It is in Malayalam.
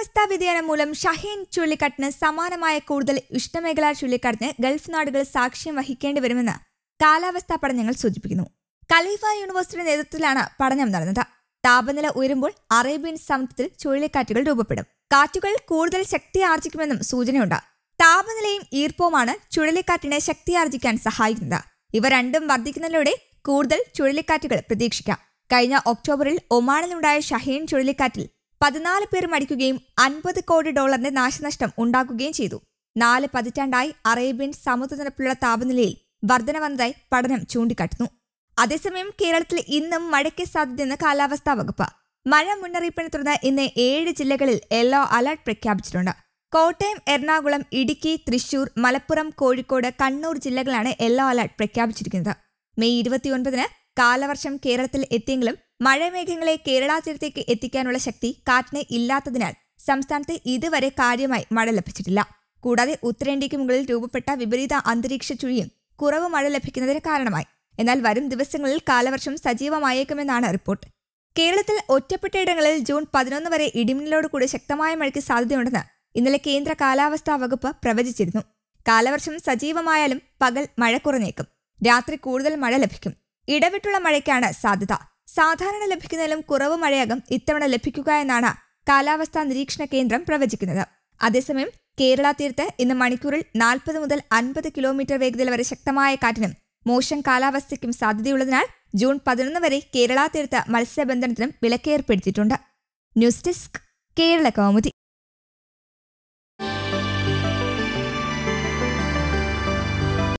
കാലാവസ്ഥാ വ്യതിയാനം മൂലം ഷഹീൻ ചുഴലിക്കാറ്റിന് സമാനമായ കൂടുതൽ ഉഷ്ണമേഖലാ ചുഴലിക്കാറ്റിന് ഗൾഫ് നാടുകൾ സാക്ഷ്യം വഹിക്കേണ്ടി വരുമെന്ന് കാലാവസ്ഥാ പഠനങ്ങൾ സൂചിപ്പിക്കുന്നു കലീഫ യൂണിവേഴ്സിറ്റിയുടെ നേതൃത്വത്തിലാണ് പഠനം നടന്നത് താപനില ഉയരുമ്പോൾ അറേബ്യൻ സമുദ്രത്തിൽ ചുഴലിക്കാറ്റുകൾ രൂപപ്പെടും കാറ്റുകൾ കൂടുതൽ ശക്തി ആർജിക്കുമെന്നും സൂചനയുണ്ട് താപനിലയും ഈർപ്പവുമാണ് ചുഴലിക്കാറ്റിനെ ആർജിക്കാൻ സഹായിക്കുന്നത് ഇവ രണ്ടും വർദ്ധിക്കുന്നതിലൂടെ കൂടുതൽ ചുഴലിക്കാറ്റുകൾ പ്രതീക്ഷിക്കാം കഴിഞ്ഞ ഒക്ടോബറിൽ ഒമാനിലുണ്ടായ ഷഹീൻ ചുഴലിക്കാറ്റിൽ പതിനാല് പേർ മരിക്കുകയും അൻപത് കോടി ഡോളറിന്റെ നാശനഷ്ടം ഉണ്ടാക്കുകയും ചെയ്തു നാല് പതിറ്റാണ്ടായി അറേബ്യൻ സമുദ്രനിരപ്പിലുള്ള താപനിലയിൽ വർധന വന്നതായി പഠനം ചൂണ്ടിക്കാട്ടുന്നു അതേസമയം കേരളത്തിൽ ഇന്നും മഴയ്ക്ക് സാധ്യതയെന്ന് കാലാവസ്ഥാ വകുപ്പ് മഴ മുന്നറിയിപ്പിനെ തുടർന്ന് ഇന്ന് ഏഴ് ജില്ലകളിൽ യെല്ലോ അലർട്ട് പ്രഖ്യാപിച്ചിട്ടുണ്ട് കോട്ടയം എറണാകുളം ഇടുക്കി തൃശൂർ മലപ്പുറം കോഴിക്കോട് കണ്ണൂർ ജില്ലകളാണ് യെല്ലോ അലർട്ട് പ്രഖ്യാപിച്ചിരിക്കുന്നത് മെയ് ഇരുപത്തിയൊൻപതിന് കാലവർഷം കേരളത്തിൽ എത്തിയെങ്കിലും മഴമേഘങ്ങളെ കേരള തീരത്തേക്ക് എത്തിക്കാനുള്ള ശക്തി കാറ്റിന് ഇല്ലാത്തതിനാൽ സംസ്ഥാനത്ത് ഇതുവരെ കാര്യമായി മഴ ലഭിച്ചിട്ടില്ല കൂടാതെ ഉത്തരേന്ത്യയ്ക്ക് മുകളിൽ രൂപപ്പെട്ട വിപരീത അന്തരീക്ഷ ചുഴിയും കുറവ് മഴ ലഭിക്കുന്നതിന് കാരണമായി എന്നാൽ വരും ദിവസങ്ങളിൽ കാലവർഷം സജീവമായേക്കുമെന്നാണ് റിപ്പോർട്ട് കേരളത്തിൽ ഒറ്റപ്പെട്ടയിടങ്ങളിൽ ജൂൺ പതിനൊന്ന് വരെ ഇടിമിന്നലോടുകൂടി ശക്തമായ മഴയ്ക്ക് സാധ്യതയുണ്ടെന്ന് ഇന്നലെ കേന്ദ്ര കാലാവസ്ഥാ വകുപ്പ് പ്രവചിച്ചിരുന്നു കാലവർഷം സജീവമായാലും പകൽ മഴ കുറഞ്ഞേക്കും രാത്രി കൂടുതൽ മഴ ലഭിക്കും ഇടവിട്ടുള്ള മഴയ്ക്കാണ് സാധ്യത സാധാരണ ലഭിക്കുന്നതിലും കുറവ് മഴയാകും ഇത്തവണ ലഭിക്കുക എന്നാണ് കാലാവസ്ഥാ നിരീക്ഷണ കേന്ദ്രം പ്രവചിക്കുന്നത് അതേസമയം കേരള തീരത്ത് ഇന്ന് മണിക്കൂറിൽ നാൽപ്പത് മുതൽ അൻപത് കിലോമീറ്റർ വേഗതയിൽ വരെ ശക്തമായ കാറ്റിനും മോശം കാലാവസ്ഥയ്ക്കും സാധ്യതയുള്ളതിനാൽ ജൂൺ പതിനൊന്ന് വരെ കേരള തീരത്ത് മത്സ്യബന്ധനത്തിനും വിലക്കേർപ്പെടുത്തിയിട്ടുണ്ട് ന്യൂസ് ഡെസ്ക് കേരള കൗമുദി